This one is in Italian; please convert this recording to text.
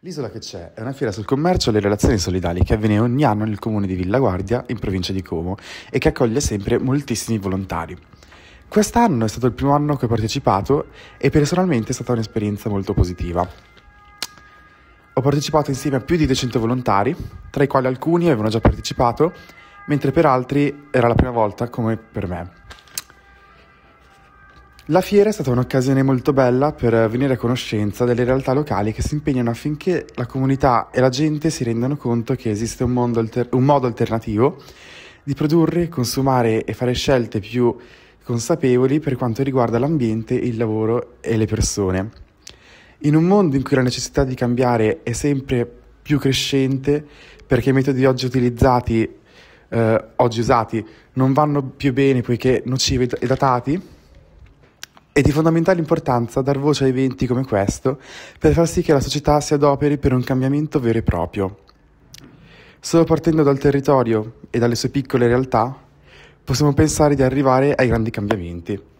L'isola che c'è è una fiera sul commercio e le relazioni solidali che avviene ogni anno nel comune di Villa Guardia, in provincia di Como, e che accoglie sempre moltissimi volontari. Quest'anno è stato il primo anno che ho partecipato e personalmente è stata un'esperienza molto positiva. Ho partecipato insieme a più di 200 volontari, tra i quali alcuni avevano già partecipato, mentre per altri era la prima volta come per me. La fiera è stata un'occasione molto bella per venire a conoscenza delle realtà locali che si impegnano affinché la comunità e la gente si rendano conto che esiste un, alter- un modo alternativo di produrre, consumare e fare scelte più consapevoli per quanto riguarda l'ambiente, il lavoro e le persone. In un mondo in cui la necessità di cambiare è sempre più crescente perché i metodi oggi utilizzati, eh, oggi usati, non vanno più bene poiché nocivi e datati, è di fondamentale importanza dar voce a eventi come questo per far sì che la società si adoperi per un cambiamento vero e proprio. Solo partendo dal territorio e dalle sue piccole realtà possiamo pensare di arrivare ai grandi cambiamenti.